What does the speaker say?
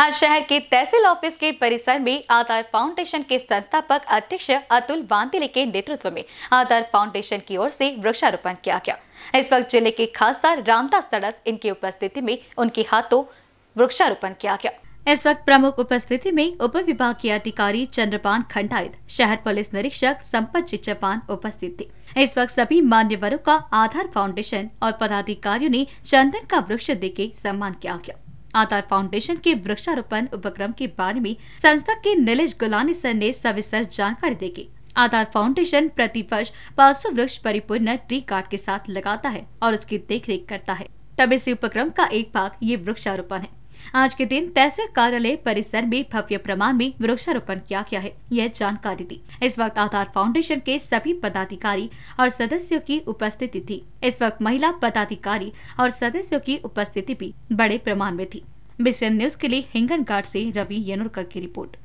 आज शहर के तहसील ऑफिस के परिसर में आधार फाउंडेशन के संस्थापक अध्यक्ष अतुल वांतिले के नेतृत्व में आधार फाउंडेशन की ओर से वृक्षारोपण किया गया इस वक्त जिले के खासदार रामदास तड़स इनकी उपस्थिति में उनके हाथों वृक्षारोपण किया गया इस वक्त प्रमुख उपस्थिति में उप विभागीय अधिकारी चंद्रपान खंडायत शहर पुलिस निरीक्षक संपत जी चौपान उपस्थित थे इस वक्त सभी मान्यवरों का आधार फाउंडेशन और पदाधिकारियों ने चंदन का वृक्ष देके सम्मान किया गया आधार फाउंडेशन के वृक्षारोपण उपक्रम के बारे में संस्था के नीलेष गुलानी सर ने सविस्तर जानकारी देगी आधार फाउंडेशन प्रति वर्ष पांच वृक्ष परिपूर्ण ट्री कार्ड के साथ लगाता है और उसकी देखरेख करता है तब इसी उपक्रम का एक भाग ये वृक्षारोपण है आज के दिन तहसील कार्यालय परिसर में भव्य प्रमाण में वृक्षारोपण किया गया है यह जानकारी दी इस वक्त आधार फाउंडेशन के सभी पदाधिकारी और सदस्यों की उपस्थिति थी इस वक्त महिला पदाधिकारी और सदस्यों की उपस्थिति भी बड़े प्रमाण में थी बिसेन न्यूज के लिए हिंगन घाट ऐसी रवि येनुरकर की रिपोर्ट